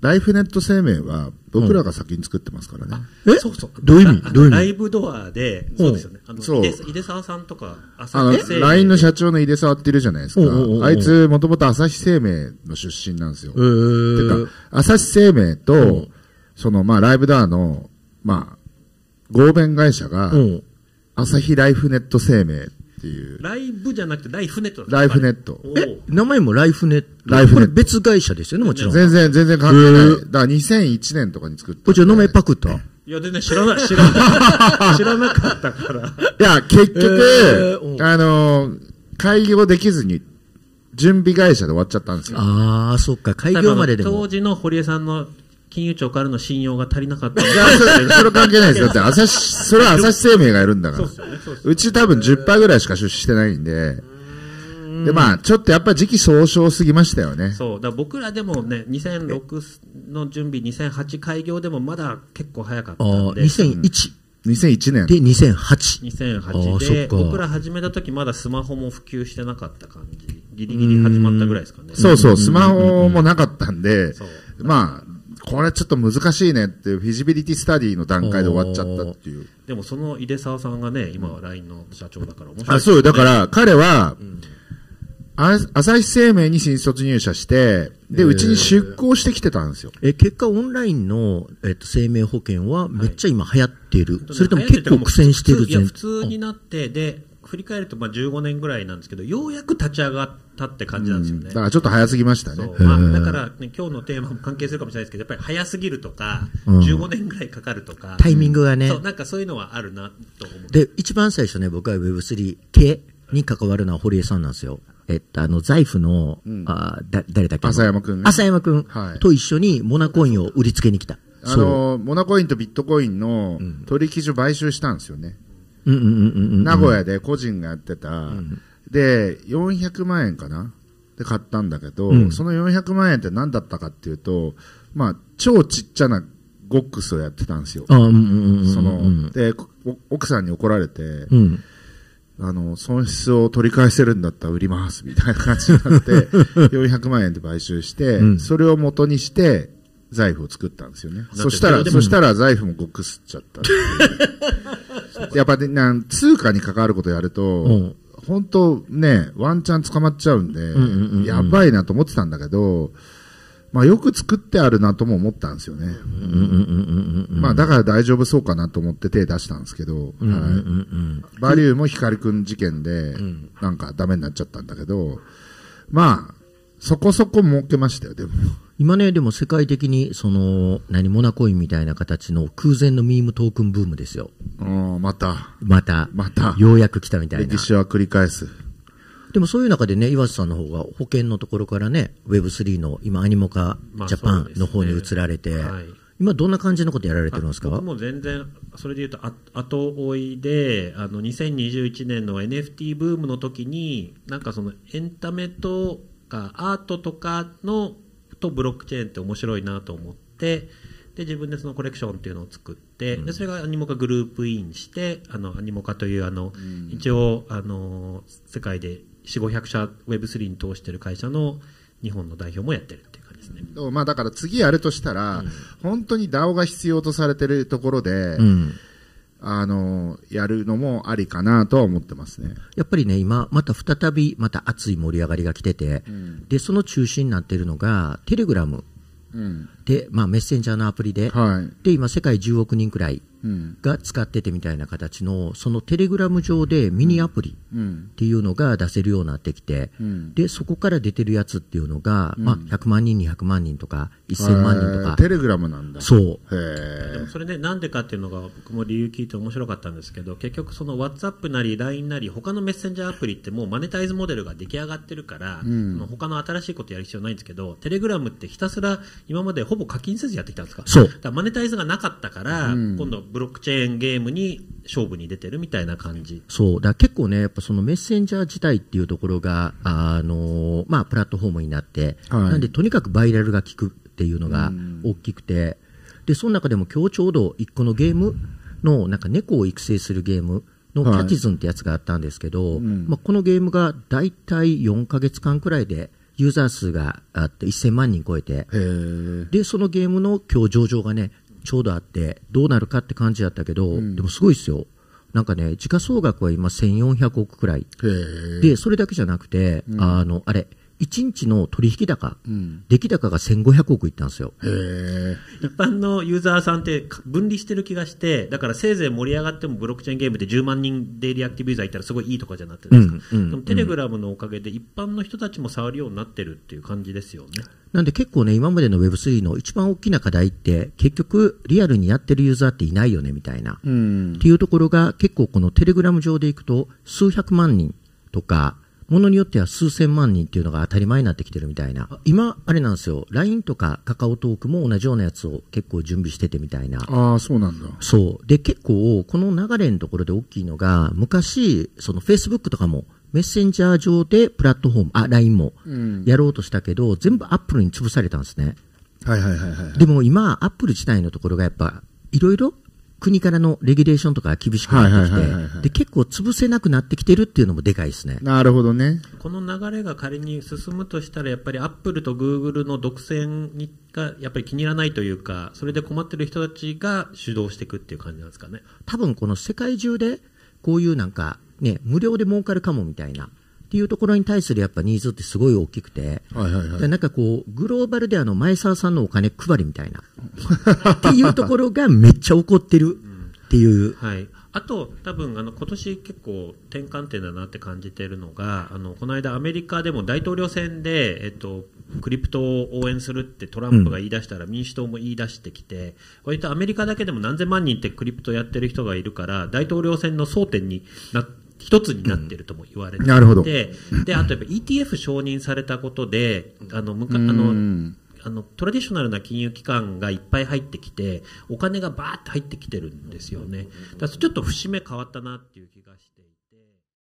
ライフネット生命は僕らが先に作ってますからね。えそうそう。どういう意味どういう意味ライブドアで、そうですよね。あの、そう井出沢さんとか、朝日生命。LINE の社長の井出沢っているじゃないですか。あいつ、もともと朝日生命の出身なんですよ。うー、てか、朝日生命と、その、まあ、ライブドアの、まあ、合弁会社が、朝日ライフネット生命っていう。ライブじゃなくて、ライフネットライフネット。え、名前もライフネット。ライフネット。これ別会社ですよね、もちろん。全然、全然関係ない。だから2001年とかに作った。こちら、飲めパクった。いや、全然知らない、知らない。知らなかったから。いや、結局、あの、会議をできずに、準備会社で終わっちゃったんですよ。ああ、そっか、開業まででも。当時の堀江さんの金融庁からの信用が足りなかった。いや、それそ関係ないですよ。だって、朝日、それは朝日生命がやるんだから。うね。うち多分10%ぐらいしか出資してないんで。で、まあ、ちょっとやっぱ時期尚早すぎましたよね。そう。だら僕らでもね、2006の準備、2008開業でもまだ結構早かったああ、んで。2001。2001年。で、2008。あー2008で、僕ら始めた時まだスマホも普及してなかった感じ。ギリギリ始まったぐらいですかね。そうそう、スマホもなかったんで、まあ、これちょっと難しいねってフィジビリティスタディの段階で終わっちゃったっていうでもその井出沢さんがね今は LINE の社長だから面白い、ね、あそうだから彼は、うん、朝日生命に新卒入社して、で、うちに出向してきてたんですよ。え結果、オンラインの、えっと、生命保険はめっちゃ今流行っている。はい、それとも結構苦戦してる普通になって、で、振り返るとまあ15年ぐらいなんですけど、ようやく立ち上がったって感じなんですよね。だからちょっと早すぎましたね。まあ、だから、ね、今日のテーマも関係するかもしれないですけど、やっぱり早すぎるとか、うん、15年ぐらいかかるとか、タイミングがね。なんかそういうのはあるなと思で、一番最初ね、僕は Web3 系に関わるのは堀江さんなんですよ。えっと、あの、財布の、うん、あだ誰だっけ浅山君、ね。浅山君と一緒にモナコインを売りつけに来た。あの、モナコインとビットコインの取引所買収したんですよね。うん名古屋で個人がやってた、で、400万円かなで買ったんだけど、その400万円って何だったかっていうと、まあ、超ちっちゃなゴックスをやってたんですよ。その、で、奥さんに怒られて、あの、損失を取り返せるんだったら売ります、みたいな感じになって、400 万円で買収して、それを元にして、財布を作ったんですよね。そしたら、そしたら財布もこうくすっちゃった。やっぱで、なん通貨に関わることやると、本当ね、ワンチャン捕まっちゃうんで、やばいなと思ってたんだけど、まあよく作ってあるなとも思ったんですよね。まあだから大丈夫そうかなと思って手出したんですけど、はい、バリューも光くん事件で、なんかダメになっちゃったんだけど、まあ、そこそこ儲けましたよ、でも。今ね、でも世界的に、その、何、モナコインみたいな形の空前のミームトークンブームですよ。うん、また。また。また。ようやく来たみたいな。歴史は繰り返す。でもそういう中でね、岩瀬さんの方が保険のところからね、Web3 の今、アニモカジャパンの方に移られて、まあねはい、今、どんな感じのことやられてるんですか僕も全然、それでいうと後追いで、あの2021年の NFT ブームの時に、なんかそのエンタメとかアートとかのとブロックチェーンって面白いなと思ってで自分でそのコレクションっていうのを作って、でそれがアニモカグループインしてあのアニモカというあの、一応あの世界で4500社 Web3 に通している会社の日本の代表もやってるっていう感じですね、まあ、だから次やるとしたら、本当に DAO が必要とされてるところで、あの、やるのもありかなとは思ってますね。やっぱりね、今、また再び、また熱い盛り上がりが来てて、うん、で、その中心になっているのが、テレグラム。うん、で、まあ、メッセンジャーのアプリで、はい、で、今、世界10億人くらいが使っててみたいな形のそのテレグラム上でミニアプリっていうのが出せるようになってきて、でそこから出てるやつっていうのが、まあ、100万人200万人とか1000万人とかテレグラムなんだそうそれでなんでかっていうのが僕も理由聞いて面白かったんですけど結局その WhatsApp なり LINE なり他のメッセンジャーアプリってもうマネタイズモデルが出来上がってるから、その他の新しいことやる必要ないんですけどテレグラムってひたすら今までほぼ課金せずやってきたんですかそうだマネタイズがなかったから、今度ブロックチェーンゲームに勝負に出てるみたいな感じそうだ結構ねやっぱそのメッセンジャー自体っていうところがあの、まあ、プラットフォームになって、はい、なんでとにかくバイラルが効くっていうのが大きくて、でその中でも今日ちょうど一個のゲームのなんか猫を育成するゲームのキャティズンってやつがあったんですけど、はいまあ、このゲームが大体4か月間くらいでユーザー数があって1000万人超えてでそのゲームの今日上場がねちょうどあってどうなるかって感じだったけど、うん、でもすごいですよなんかね時価総額は今1400億くらいでそれだけじゃなくて、うん、あのあれ1日の取引高、うん、出来高が1500億いったんですよ一般のユーザーさんって分離してる気がして、だからせいぜい盛り上がってもブロックチェーンゲームで10万人デイリーアクティブユーザーいたらすごいいいとかじゃなくてですか、うんうん、でもテレグラムのおかげで一般の人たちも触るようになってるっていう感じですよね。なんで結構ね、今までの Web3 の一番大きな課題って、結局リアルにやってるユーザーっていないよねみたいな、っていうところが結構このテレグラム上でいくと数百万人とか、ものによっては数千万人っていうのが当たり前になってきてるみたいな。今、あれなんですよ、LINE とかカカオトークも同じようなやつを結構準備しててみたいな。ああ、そうなんだ。そう。で、結構、この流れのところで大きいのが、昔、その Facebook とかも、メッセンジャー上でプラットフォーム、あ、LINE も、やろうとしたけど、うん、全部アップルに潰されたんですね。はいはいはいはい。でも今、アップル自体のところがやっぱ、いろいろ国からのレギュレーションとか厳しくなってきて、で、結構潰せなくなってきてるっていうのもでかいですね。なるほどね。この流れが仮に進むとしたら、やっぱりアップルとグーグルの独占にがやっぱり気に入らないというか、それで困ってる人たちが主導していくっていう感じなんですかね。多分この世界中で、こういうなんか、ね、無料で儲かるかもみたいな、っていうところに対するやっぱニーズってすごい大きくて、はいはいはい、なんかこう、グローバルであの前澤さんのお金配りみたいな、っていうところがめっちゃ起こってるっていう。うん、はいあと、多分あの今年結構転換点だなって感じているのが、あのこの間、アメリカでも大統領選で、えっと、クリプトを応援するってトランプが言い出したら、民主党も言い出してきて、割とアメリカだけでも何千万人ってクリプトやってる人がいるから、大統領選の争点になって、一つになっているとも言われていて、うん、で、あとやっぱ ETF 承認されたことで、あの、むか、あの、あのトラディショナルな金融機関がいっぱい入ってきてお金がバーって入ってきてるんですよねだちょっと節目変わったなっていう気がして。